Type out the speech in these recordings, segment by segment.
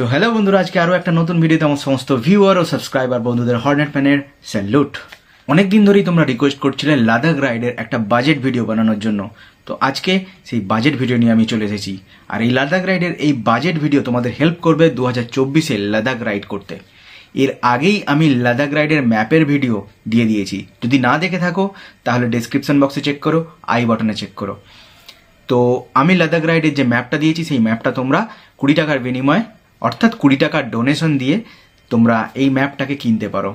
so hello বন্ধুরা আজকে আরও একটা নতুন ভিডিওতে আমার সমস্ত ভিউয়ার ও সাবস্ক্রাইবার বন্ধুদের হর্নেট ম্যানের স্যালুট দিন ধরেই তোমরা রিকোয়েস্ট করছিলে লাদাখ রাইডের একটা বাজেট ভিডিও বানানোর জন্য তো আজকে সেই বাজেট ভিডিও নিয়ে আমি চলে এসেছি আর এই লাদাখ রাইডের এই বাজেট ভিডিও তোমাদের হেল্প করবে দু হাজার চব্বিশে লাদাখ রাইড করতে এর আগেই আমি লাদাখ রাইডের ম্যাপের ভিডিও দিয়ে দিয়েছি যদি না দেখে থাকো তাহলে ডিসক্রিপশন বক্সে চেক করো আই বাটনে চেক করো তো আমি লাদাখ রাইডের যে ম্যাপটা দিয়েছি সেই ম্যাপটা তোমরা কুড়ি টাকার বিনিময়ে অর্থাৎ কুড়ি টাকার ডোনেশন দিয়ে তোমরা এই ম্যাপটাকে কিনতে পারো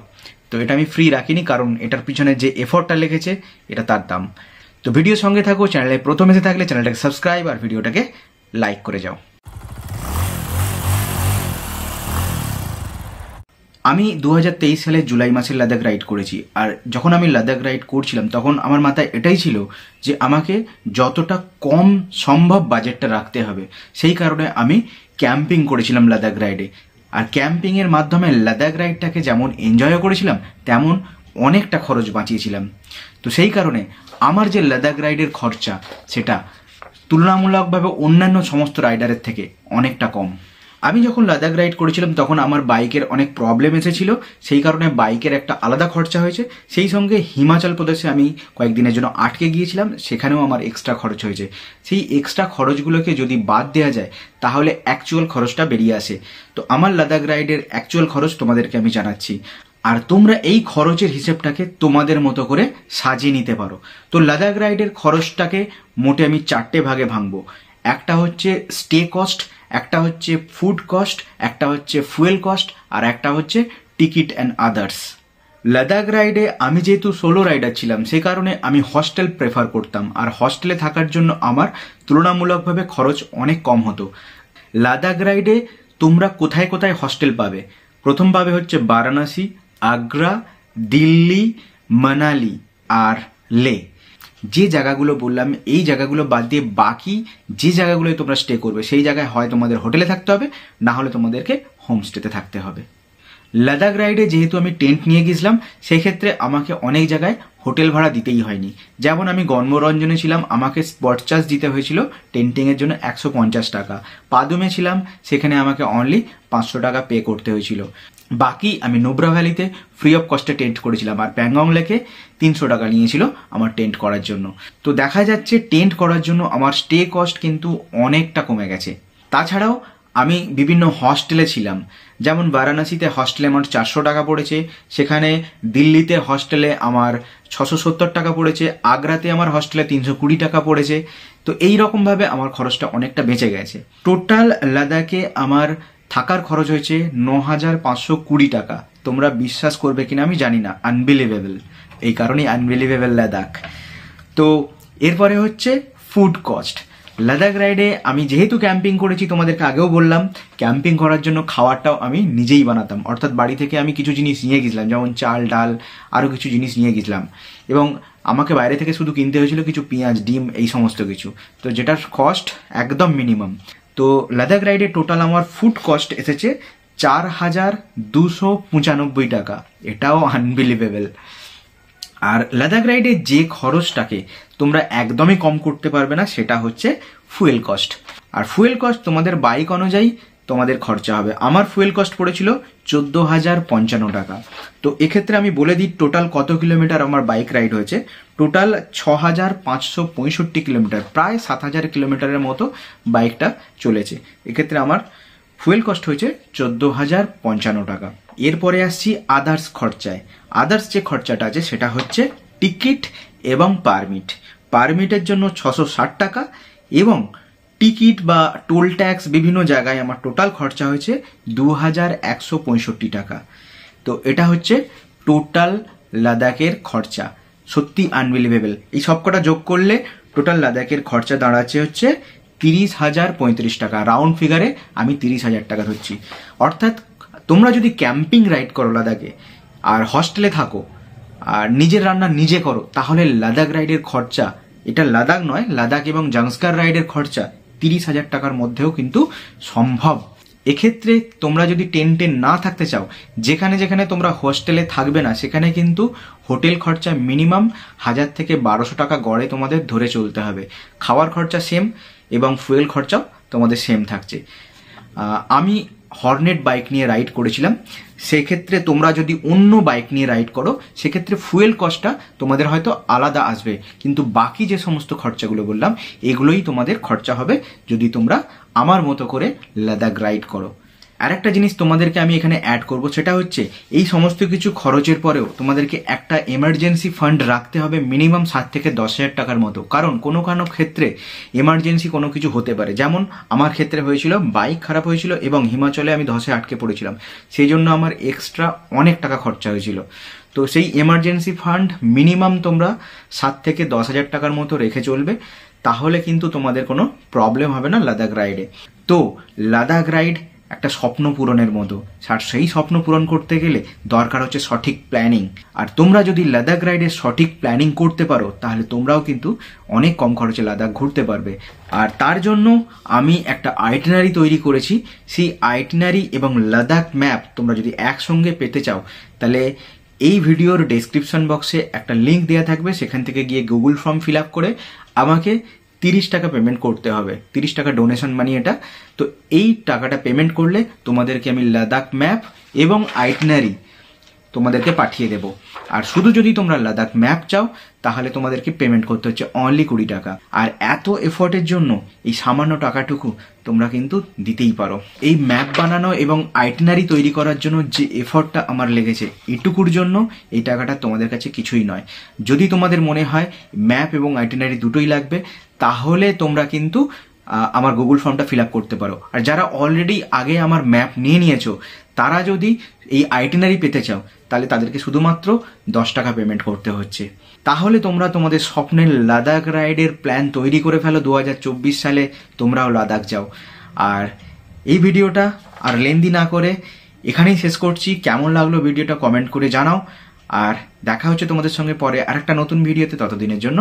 তো এটা আমি ফ্রি রাখিনি কারণ এটার পিছনে যে এফোর্টটা লেগেছে এটা তার দাম তো ভিডিও সঙ্গে থাকো চ্যানেলে প্রথম এসে থাকলে চ্যানেলটাকে সাবস্ক্রাইব আর ভিডিওটাকে লাইক করে যাও আমি দু সালে জুলাই মাসে লাদাখ রাইড করেছি আর যখন আমি লাদাখ রাইড করছিলাম তখন আমার মাথায় এটাই ছিল যে আমাকে যতটা কম সম্ভব বাজেটটা রাখতে হবে সেই কারণে আমি ক্যাম্পিং করেছিলাম লাদাখ রাইডে আর ক্যাম্পিংয়ের মাধ্যমে লাদাখ রাইডটাকে যেমন এনজয়ও করেছিলাম তেমন অনেকটা খরচ বাঁচিয়েছিলাম তো সেই কারণে আমার যে লাদাখ রাইডের খরচা সেটা তুলনামূলকভাবে অন্যান্য সমস্ত রাইডারের থেকে অনেকটা কম আমি যখন লাদাখ রাইড করেছিলাম তখন আমার বাইকের অনেক প্রবলেম এসেছিল সেই কারণে বাইকের একটা আলাদা খরচা হয়েছে সেই সঙ্গে হিমাচল প্রদেশে আমি কয়েকদিনের জন্য আটকে গিয়েছিলাম সেখানেও আমার এক্সট্রা খরচ হয়েছে সেই এক্সট্রা খরচগুলোকে যদি বাদ দেওয়া যায় তাহলে অ্যাকচুয়াল খরচটা বেরিয়ে আসে তো আমার লাদাখ রাইডের অ্যাকচুয়াল খরচ তোমাদেরকে আমি জানাচ্ছি আর তোমরা এই খরচের হিসেবটাকে তোমাদের মতো করে সাজিয়ে নিতে পারো তো লাদাখ রাইডের খরচটাকে মোটে আমি চারটে ভাগে ভাঙবো একটা হচ্ছে স্টে কস্ট একটা হচ্ছে ফুড কস্ট একটা হচ্ছে ফুয়েল কস্ট আর একটা হচ্ছে টিকিট অ্যান্ড আদার্স লাদাখ রাইডে আমি যেহেতু সোলো রাইডার ছিলাম সে কারণে আমি হস্টেল প্রেফার করতাম আর হস্টেলে থাকার জন্য আমার তুলনামূলকভাবে খরচ অনেক কম হতো লাদাখ রাইডে তোমরা কোথায় কোথায় হস্টেল পাবে প্রথম পাবে হচ্ছে বারাণসী আগ্রা দিল্লি মানালি আর লে যে জায়গাগুলো বললাম এই জায়গাগুলো বাদ দিয়ে বাকি যে জায়গাগুলোয় তোমরা স্টে করবে সেই জায়গায় হয় তোমাদের হোটেলে থাকতে হবে না হলে তোমাদেরকে হোমস্টেতে থাকতে হবে লাদাখ রাইডে যেহেতু আমি টেন্ট নিয়ে গেছিলাম সেই ক্ষেত্রে আমাকে অনেক জায়গায় হোটেল ভাড়া দিতেই হয়নি যেমন আমি গণমরঞ্জনে ছিলাম আমাকে স্পট চার্জ দিতে হয়েছিল টেন্টিংয়ের জন্য একশো পঞ্চাশ টাকা পাদুমে ছিলাম সেখানে আমাকে অনলি পাঁচশো টাকা পে করতে হয়েছিল বাকি আমি নোব্রা ভ্যালিতে ফ্রি অফ কস্টে টেন্ট করেছিলাম আর প্যাংগং লেকে তিনশো টাকা নিয়েছিল আমার টেন্ট করার জন্য তো দেখা যাচ্ছে টেন্ট করার জন্য আমার স্টে কস্ট কিন্তু অনেকটা কমে গেছে তাছাড়াও আমি বিভিন্ন হস্টেলে ছিলাম যেমন বারাণসীতে হস্টেলে আমার চারশো টাকা পড়েছে সেখানে দিল্লিতে হস্টেলে আমার ছশো সত্তর টাকা পড়েছে আগ্রাতে আমার হস্টেলে তিনশো কুড়ি টাকা পড়েছে তো এই রকমভাবে আমার খরচটা অনেকটা বেঁচে গেছে টোটাল লাদাখে আমার থাকার খরচ হয়েছে ন হাজার পাঁচশো কুড়ি টাকা তোমরা বিশ্বাস করবে কিনা আমি জানি না আনবিলিভেবল এই কারণেই আনবিলিভেবল লাদাখ তো এরপরে হচ্ছে ফুড কস্ট লাদাখ রাইডে আমি যেহেতু ক্যাম্পিং করেছি তোমাদেরকে আগেও বললাম ক্যাম্পিং করার জন্য খাওয়ারটাও আমি নিজেই বানাতাম অর্থাৎ বাড়ি থেকে আমি কিছু জিনিস নিয়ে গেছিলাম যেমন চাল ডাল আরও কিছু জিনিস নিয়ে গেছিলাম এবং আমাকে বাইরে থেকে শুধু কিনতে হয়েছিল কিছু পেঁয়াজ ডিম এই সমস্ত কিছু তো যেটার কস্ট একদম মিনিমাম তো লাদাখ রাইডে টোটাল আমার ফুড কস্ট এসেছে চার হাজার দুশো পঁচানব্বই টাকা এটাও আনবিলিভেবল আর লাদাখ রাইডের যে খরচটাকে তোমরা একদমই কম করতে পারবে না সেটা হচ্ছে ফুয়েল কস্ট আর ফুয়েল কস্ট তোমাদের বাইক অনুযায়ী তোমাদের খরচা হবে আমার ফুয়েল কস্ট পড়েছিল চোদ্দো হাজার পঞ্চান্ন টাকা তো এক্ষেত্রে আমি বলে দিই টোটাল কত কিলোমিটার আমার বাইক রাইড হয়েছে টোটাল ছ হাজার পাঁচশো পঁয়ষট্টি কিলোমিটার প্রায় সাত হাজার কিলোমিটারের মতো বাইকটা চলেছে এক্ষেত্রে আমার ফুয়েল কস্ট হয়েছে চোদ্দো হাজার পঞ্চান্ন টাকা এরপরে আসছি আদার্স খরচায় আদার্স যে খরচাটা আছে সেটা হচ্ছে টিকিট এবং পারমিট পারমিটের জন্য ছশো ষাট টাকা এবং টিকিট বা টোল ট্যাক্স বিভিন্ন জায়গায় আমার টোটাল খরচা হয়েছে দু হাজার একশো পঁয়ষট্টি টাকা তো এটা হচ্ছে টোটাল লাদাখের খরচা সত্যি আনবিলিভেবল এই সব কটা যোগ করলে টোটাল লাদাখের খরচা দাঁড়াচ্ছে হচ্ছে তিরিশ হাজার পঁয়ত্রিশ টাকা রাউন্ড ফিগারে আমি তিরিশ হাজার টাকা ধরছি অর্থাৎ তোমরা যদি ক্যাম্পিং রাইড করো লাদাখে আর হস্টেলে থাকো আর নিজের রান্না নিজে করো তাহলে লাদাখ রাইডের খরচা এটা লাদাখ নয় লাদাখ এবং জাংস্কার রাইডের খরচা তিরিশ হাজার টাকার মধ্যেও কিন্তু সম্ভব এক্ষেত্রে তোমরা যদি টেন্টে না থাকতে চাও যেখানে যেখানে তোমরা হোস্টেলে থাকবে না সেখানে কিন্তু হোটেল খরচা মিনিমাম হাজার থেকে বারোশো টাকা গড়ে তোমাদের ধরে চলতে হবে খাওয়ার খরচা সেম এবং ফুয়েল খরচাও তোমাদের সেম থাকছে আমি হর্নেট বাইক নিয়ে রাইড করেছিলাম সেক্ষেত্রে তোমরা যদি অন্য বাইক নিয়ে রাইড করো সেক্ষেত্রে ফুয়েল কস্টটা তোমাদের হয়তো আলাদা আসবে কিন্তু বাকি যে সমস্ত খরচাগুলো বললাম এগুলোই তোমাদের খরচা হবে যদি তোমরা আমার মতো করে লাদাখ রাইড করো আরেকটা জিনিস তোমাদেরকে আমি এখানে অ্যাড করব সেটা হচ্ছে এই সমস্ত কিছু খরচের পরেও তোমাদেরকে একটা এমার্জেন্সি ফান্ড রাখতে হবে মিনিমাম সাত থেকে দশ হাজার টাকার মতো কারণ কোনো কোনো ক্ষেত্রে এমার্জেন্সি কোনো কিছু হতে পারে যেমন আমার ক্ষেত্রে হয়েছিল বাইক খারাপ হয়েছিল এবং হিমাচলে আমি ধসে আটকে পড়েছিলাম সেই জন্য আমার এক্সট্রা অনেক টাকা খরচা হয়েছিল তো সেই এমার্জেন্সি ফান্ড মিনিমাম তোমরা সাত থেকে দশ হাজার টাকার মতো রেখে চলবে তাহলে কিন্তু তোমাদের কোনো প্রবলেম হবে না লাদাখ রাইডে তো লাদাখ রাইড একটা স্বপ্ন পূরণের মতো আর সেই স্বপ্ন পূরণ করতে গেলে দরকার হচ্ছে সঠিক প্ল্যানিং আর তোমরা যদি লাদাখ রাইডের সঠিক প্ল্যানিং করতে পারো তাহলে তোমরাও কিন্তু অনেক কম খরচে লাদাখ ঘুরতে পারবে আর তার জন্য আমি একটা আইটেনারি তৈরি করেছি সেই আইটেনারি এবং লাদাখ ম্যাপ তোমরা যদি একসঙ্গে পেতে চাও তাহলে এই ভিডিওর ডেসক্রিপশন বক্সে একটা লিঙ্ক দেওয়া থাকবে সেখান থেকে গিয়ে গুগল ফর্ম ফিল আপ করে আমাকে তিরিশ টাকা পেমেন্ট করতে হবে তিরিশ টাকা ডোনেশন মানি এটা তো এই টাকাটা পেমেন্ট করলে তোমাদেরকে আমি লাদাখ ম্যাপ এবং আইটনারি তোমাদেরকে পাঠিয়ে দেব আর শুধু যদি তোমরা লাদাখ ম্যাপ চাও তাহলে তোমাদেরকে পেমেন্ট করতে হচ্ছে অনলি কুড়ি টাকা আর এত এফোর্টের জন্য এই সামান্য টাকাটুকু তোমরা কিন্তু দিতেই পারো এই ম্যাপ বানানো এবং আইটনারি তৈরি করার জন্য যে এফোর্টটা আমার লেগেছে এটুকুর জন্য এই টাকাটা তোমাদের কাছে কিছুই নয় যদি তোমাদের মনে হয় ম্যাপ এবং আইটনারি দুটোই লাগবে তাহলে তোমরা কিন্তু আমার গুগল ফর্মটা ফিল আপ করতে পারো আর যারা অলরেডি আগে আমার ম্যাপ নিয়ে নিয়েছো তারা যদি এই আইটেনারি পেতে চাও তাহলে তাদেরকে শুধুমাত্র দশ টাকা পেমেন্ট করতে হচ্ছে তাহলে তোমরা তোমাদের স্বপ্নের লাদাখ রাইডের প্ল্যান তৈরি করে ফেলো দু সালে তোমরাও লাদাখ যাও আর এই ভিডিওটা আর লেন্দি না করে এখানেই শেষ করছি কেমন লাগলো ভিডিওটা কমেন্ট করে জানাও আর দেখা হচ্ছে তোমাদের সঙ্গে পরে আর একটা নতুন ভিডিওতে ততদিনের জন্য